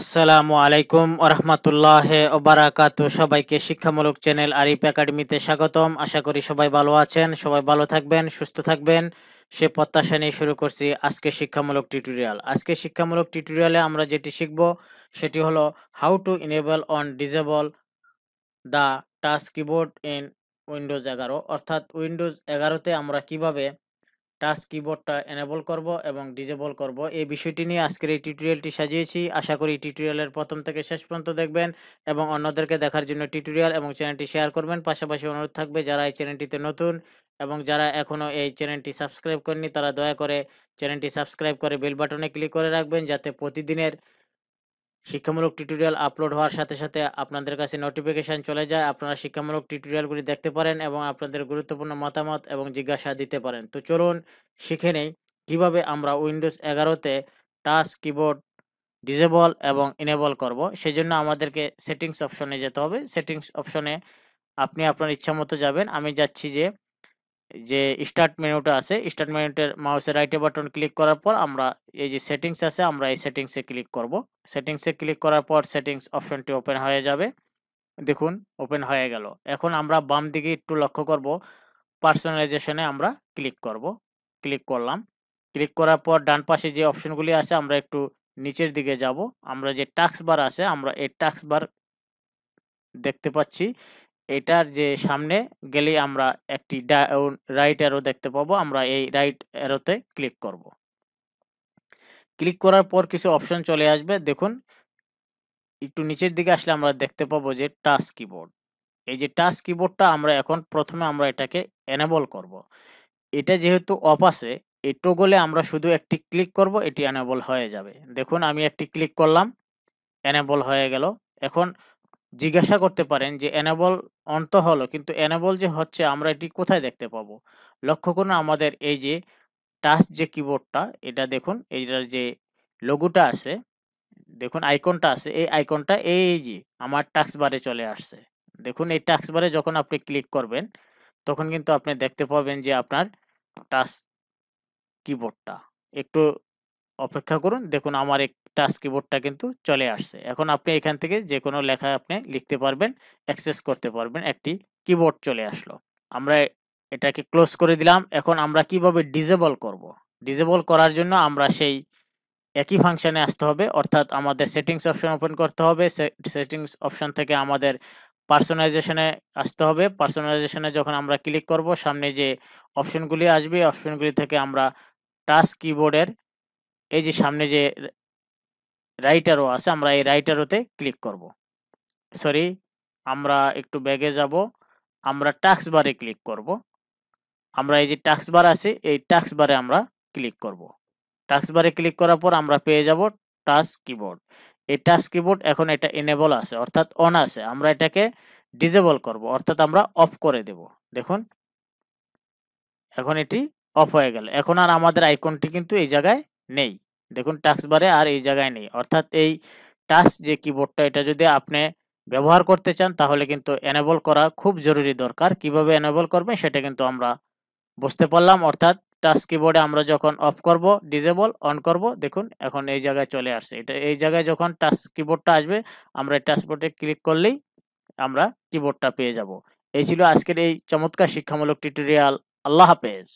আসসালামু আলাইকুম ওরহমতুল্লাহ ওবারাকাত সবাইকে শিক্ষামূলক চ্যানেল আরিফ একাডেমিতে স্বাগতম আশা করি সবাই ভালো আছেন সবাই ভালো থাকবেন সুস্থ থাকবেন সে প্রত্যাশা নিয়ে শুরু করছি আজকে শিক্ষামূলক টিউটোরিয়াল আজকে শিক্ষামূলক টিউটোরিয়ালে আমরা যেটি শিখব সেটি হলো how to enable on disable the touch keyboard in Windows এগারো অর্থাৎ উইন্ডোজ এগারোতে আমরা কিভাবে টাচ কিবোর্ডটা এনেবল করব এবং ডিজেবল করব এই বিষয়টি নিয়ে আজকের এই টিউটোরিয়ালটি সাজিয়েছি আশা করি টিউটোরিয়ালের প্রথম থেকে শেষ পর্যন্ত দেখবেন এবং অন্যদেরকে দেখার জন্য টিউটোরিয়াল এবং চ্যানেলটি শেয়ার করবেন পাশাপাশি অনুরোধ থাকবে যারা এই চ্যানেলটিতে নতুন এবং যারা এখনও এই চ্যানেলটি সাবস্ক্রাইব করেনি তারা দয়া করে চ্যানেলটি সাবস্ক্রাইব করে বেল বাটনে ক্লিক করে রাখবেন যাতে প্রতিদিনের শিক্ষামূলক টিউটোরিয়াল আপলোড হওয়ার সাথে সাথে আপনাদের কাছে নোটিফিকেশান চলে যায় আপনারা শিক্ষামূলক টিউটোরিয়ালগুলি দেখতে পারেন এবং আপনাদের গুরুত্বপূর্ণ মতামত এবং জিজ্ঞাসা দিতে পারেন তো চলুন শিখে নেই কীভাবে আমরা উইন্ডোজ এগারোতে টাচ কিবোর্ড ডিজেবল এবং ইনেবল করব সেজন্য আমাদেরকে সেটিংস অপশনে যেতে হবে সেটিংস অপশনে আপনি আপনার ইচ্ছা মতো যাবেন আমি যাচ্ছি যে যে স্টার্ট মেনুটা আছে স্টার্ট মেনুটার মাউসের রাইটে বাটন ক্লিক করার পর আমরা এই যে সেটিংস আছে আমরা এই সেটিংসে ক্লিক করব সেটিংসে ক্লিক করার পর সেটিংস অপশনটি ওপেন হয়ে যাবে দেখুন ওপেন হয়ে গেল এখন আমরা বাম দিকে একটু লক্ষ্য করব পার্সোনালাইজেশনে আমরা ক্লিক করব ক্লিক করলাম ক্লিক করার পর ডান পাশে যে অপশনগুলি আছে আমরা একটু নিচের দিকে যাব আমরা যে টাক্স বার আছে আমরা এই টাক্স বার দেখতে পাচ্ছি এটার যে সামনে গেলে আমরা একটি রাইট অ্যারো দেখতে পাবো আমরা এই রাইট অ্যারোতে ক্লিক করব ক্লিক করার পর কিছু অপশন চলে আসবে দেখুন একটু নিচের দিকে আসলে আমরা দেখতে পাবো যে টাচ কিবোর্ড এই যে টাচ কিবোর্ডটা আমরা এখন প্রথমে আমরা এটাকে এনেবল করব। এটা যেহেতু অফ আছে এটো গলে আমরা শুধু একটি ক্লিক করব এটি এনেবল হয়ে যাবে দেখুন আমি একটি ক্লিক করলাম এনেবল হয়ে গেল এখন জিজ্ঞাসা করতে পারেন যে এনেবল অন তো হলো কিন্তু এনেবল যে হচ্ছে আমরা এটি কোথায় দেখতে পাবো লক্ষ্য করুন আমাদের এই যে টাচ যে কিবোর্ডটা এটা দেখুন এইটার যে লোগোটা আছে দেখুন আইকনটা আছে এই আইকনটা এই যে আমার টাক্স বারে চলে আসছে দেখুন এই টাক্স বারে যখন আপনি ক্লিক করবেন তখন কিন্তু আপনি দেখতে পাবেন যে আপনার টাচ কিবোর্ডটা একটু অপেক্ষা করুন দেখুন আমার এক টাচ কিবোর্ডটা কিন্তু চলে আসছে এখন আপনি এখান থেকে যে কোনো লেখা আপনি লিখতে পারবেন অ্যাক্সেস করতে পারবেন একটি কিবোর্ড চলে আসলো আমরা এটাকে ক্লোজ করে দিলাম এখন আমরা কিভাবে ডিজেবল করব। ডিজেবল করার জন্য আমরা সেই একই ফাংশানে আসতে হবে অর্থাৎ আমাদের সেটিংস অপশন ওপেন করতে হবে সেটিংস অপশন থেকে আমাদের পার্সোনাইজেশনে আসতে হবে পার্সোনাইজেশনে যখন আমরা ক্লিক করব সামনে যে অপশনগুলি আসবে অপশনগুলি থেকে আমরা টাচ কিবোর্ডের এই যে সামনে যে রাইটারও আছে আমরা এই রাইটারোতে ক্লিক করব সরি আমরা একটু ব্যাগে যাব আমরা টাক্স বারে ক্লিক করব আমরা এই যে টাক্স বার আছে এই টাক্স বারে আমরা ক্লিক করব টাক্স বারে ক্লিক করার পর আমরা পেয়ে যাব টাচ কিবোর্ড এই টাচ কিবোর্ড এখন এটা এনেবল আছে অর্থাৎ অন আছে আমরা এটাকে ডিজেবল করব অর্থাৎ আমরা অফ করে দেব দেখুন এখন এটি অফ হয়ে গেল এখন আর আমাদের আইকনটি কিন্তু এই জায়গায় নেই দেখুন টাস্ক বারে আর এই জায়গায় নেই অর্থাৎ এই টাচ যে কিবোর্ডটা এটা যদি আপনি ব্যবহার করতে চান তাহলে কিন্তু এনেবল করা খুব জরুরি দরকার কিভাবে এনেবল করবেন সেটা কিন্তু আমরা বুঝতে পারলাম অর্থাৎ টাচ কিবোর্ডে আমরা যখন অফ করব ডিজেবল অন করব দেখুন এখন এই জায়গায় চলে আসছে এটা এই জায়গায় যখন টাচ কিবোর্ডটা আসবে আমরা টাচ বোর্ডে ক্লিক করলেই আমরা কিবোর্ডটা পেয়ে যাব এই ছিল আজকের এই চমৎকার শিক্ষামূলক টিউটোরিয়াল আল্লাহ হাফেজ